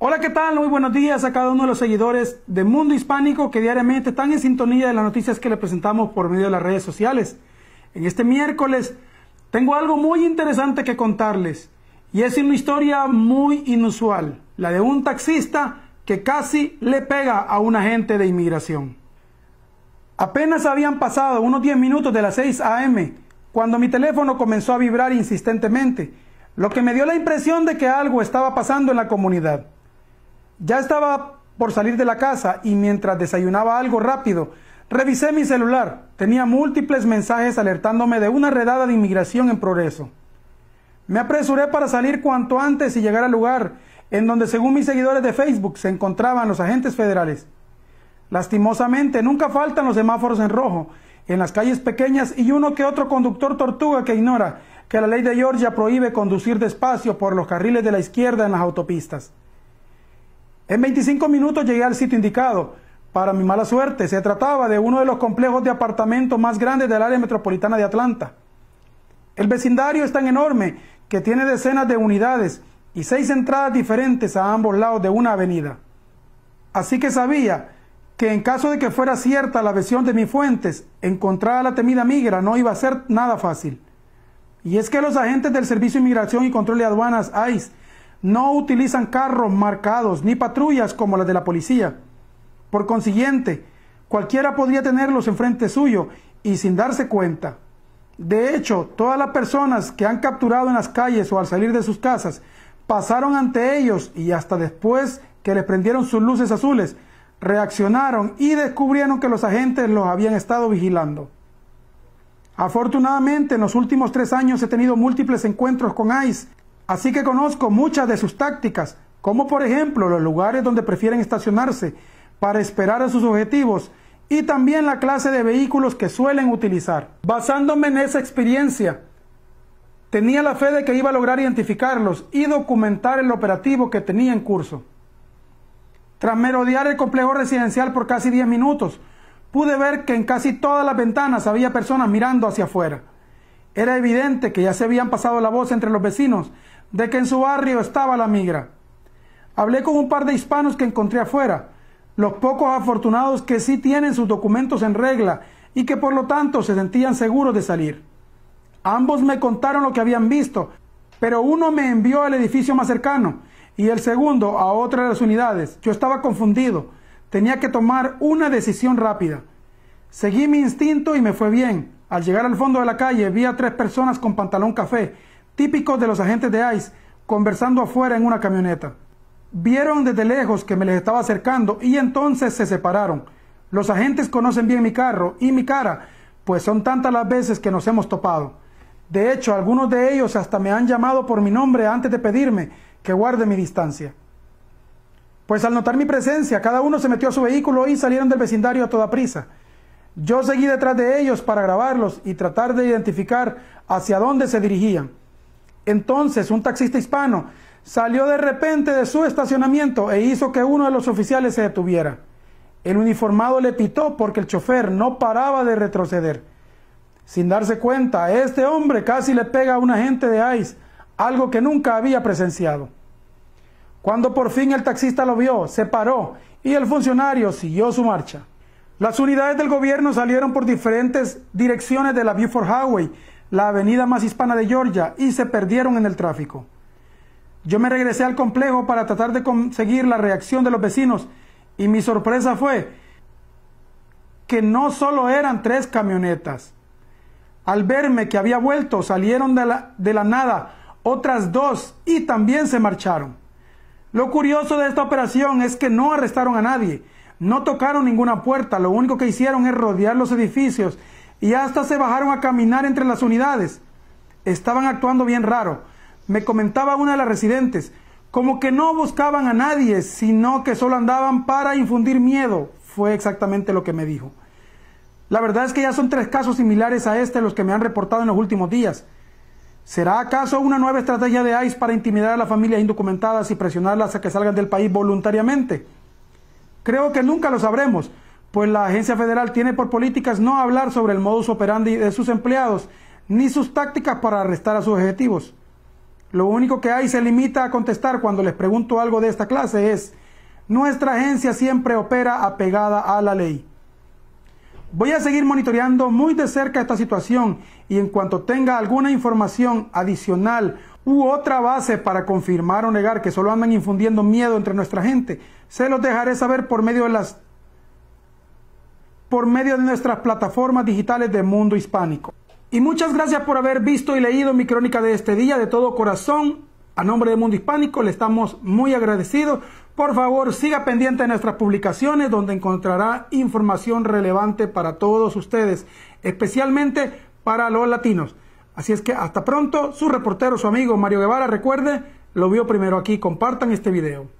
Hola, ¿qué tal? Muy buenos días a cada uno de los seguidores de Mundo Hispánico que diariamente están en sintonía de las noticias que le presentamos por medio de las redes sociales. En este miércoles tengo algo muy interesante que contarles y es una historia muy inusual, la de un taxista que casi le pega a un agente de inmigración. Apenas habían pasado unos 10 minutos de las 6 a.m. cuando mi teléfono comenzó a vibrar insistentemente, lo que me dio la impresión de que algo estaba pasando en la comunidad. Ya estaba por salir de la casa y mientras desayunaba algo rápido, revisé mi celular. Tenía múltiples mensajes alertándome de una redada de inmigración en progreso. Me apresuré para salir cuanto antes y llegar al lugar en donde, según mis seguidores de Facebook, se encontraban los agentes federales. Lastimosamente, nunca faltan los semáforos en rojo, en las calles pequeñas y uno que otro conductor tortuga que ignora que la ley de Georgia prohíbe conducir despacio por los carriles de la izquierda en las autopistas. En 25 minutos llegué al sitio indicado. Para mi mala suerte, se trataba de uno de los complejos de apartamentos más grandes del área metropolitana de Atlanta. El vecindario es tan enorme que tiene decenas de unidades y seis entradas diferentes a ambos lados de una avenida. Así que sabía que en caso de que fuera cierta la versión de mis fuentes, encontrar a la temida migra no iba a ser nada fácil. Y es que los agentes del Servicio de Inmigración y Control de Aduanas, ICE, no utilizan carros marcados ni patrullas como las de la policía. Por consiguiente, cualquiera podría tenerlos enfrente suyo y sin darse cuenta. De hecho, todas las personas que han capturado en las calles o al salir de sus casas pasaron ante ellos y hasta después que les prendieron sus luces azules, reaccionaron y descubrieron que los agentes los habían estado vigilando. Afortunadamente, en los últimos tres años he tenido múltiples encuentros con ICE Así que conozco muchas de sus tácticas, como por ejemplo los lugares donde prefieren estacionarse para esperar a sus objetivos y también la clase de vehículos que suelen utilizar. Basándome en esa experiencia, tenía la fe de que iba a lograr identificarlos y documentar el operativo que tenía en curso. Tras merodear el complejo residencial por casi 10 minutos, pude ver que en casi todas las ventanas había personas mirando hacia afuera. Era evidente que ya se habían pasado la voz entre los vecinos de que en su barrio estaba la migra. Hablé con un par de hispanos que encontré afuera, los pocos afortunados que sí tienen sus documentos en regla y que por lo tanto se sentían seguros de salir. Ambos me contaron lo que habían visto, pero uno me envió al edificio más cercano y el segundo a otra de las unidades. Yo estaba confundido, tenía que tomar una decisión rápida. Seguí mi instinto y me fue bien. Al llegar al fondo de la calle vi a tres personas con pantalón café típicos de los agentes de ICE, conversando afuera en una camioneta. Vieron desde lejos que me les estaba acercando y entonces se separaron. Los agentes conocen bien mi carro y mi cara, pues son tantas las veces que nos hemos topado. De hecho, algunos de ellos hasta me han llamado por mi nombre antes de pedirme que guarde mi distancia. Pues al notar mi presencia, cada uno se metió a su vehículo y salieron del vecindario a toda prisa. Yo seguí detrás de ellos para grabarlos y tratar de identificar hacia dónde se dirigían. Entonces un taxista hispano salió de repente de su estacionamiento e hizo que uno de los oficiales se detuviera. El uniformado le pitó porque el chofer no paraba de retroceder. Sin darse cuenta, este hombre casi le pega a un agente de ICE, algo que nunca había presenciado. Cuando por fin el taxista lo vio, se paró y el funcionario siguió su marcha. Las unidades del gobierno salieron por diferentes direcciones de la for Highway la avenida más hispana de Georgia, y se perdieron en el tráfico. Yo me regresé al complejo para tratar de conseguir la reacción de los vecinos, y mi sorpresa fue que no solo eran tres camionetas. Al verme que había vuelto, salieron de la, de la nada otras dos y también se marcharon. Lo curioso de esta operación es que no arrestaron a nadie, no tocaron ninguna puerta, lo único que hicieron es rodear los edificios y hasta se bajaron a caminar entre las unidades. Estaban actuando bien raro. Me comentaba una de las residentes, como que no buscaban a nadie, sino que solo andaban para infundir miedo. Fue exactamente lo que me dijo. La verdad es que ya son tres casos similares a este los que me han reportado en los últimos días. ¿Será acaso una nueva estrategia de ICE para intimidar a las familias indocumentadas y presionarlas a que salgan del país voluntariamente? Creo que nunca lo sabremos pues la agencia federal tiene por políticas no hablar sobre el modus operandi de sus empleados, ni sus tácticas para arrestar a sus objetivos. Lo único que hay se limita a contestar cuando les pregunto algo de esta clase es, nuestra agencia siempre opera apegada a la ley. Voy a seguir monitoreando muy de cerca esta situación y en cuanto tenga alguna información adicional u otra base para confirmar o negar que solo andan infundiendo miedo entre nuestra gente, se los dejaré saber por medio de las por medio de nuestras plataformas digitales de Mundo Hispánico. Y muchas gracias por haber visto y leído mi crónica de este día de todo corazón. A nombre de Mundo Hispánico le estamos muy agradecidos. Por favor, siga pendiente de nuestras publicaciones donde encontrará información relevante para todos ustedes, especialmente para los latinos. Así es que hasta pronto, su reportero, su amigo Mario Guevara, recuerde, lo vio primero aquí, compartan este video.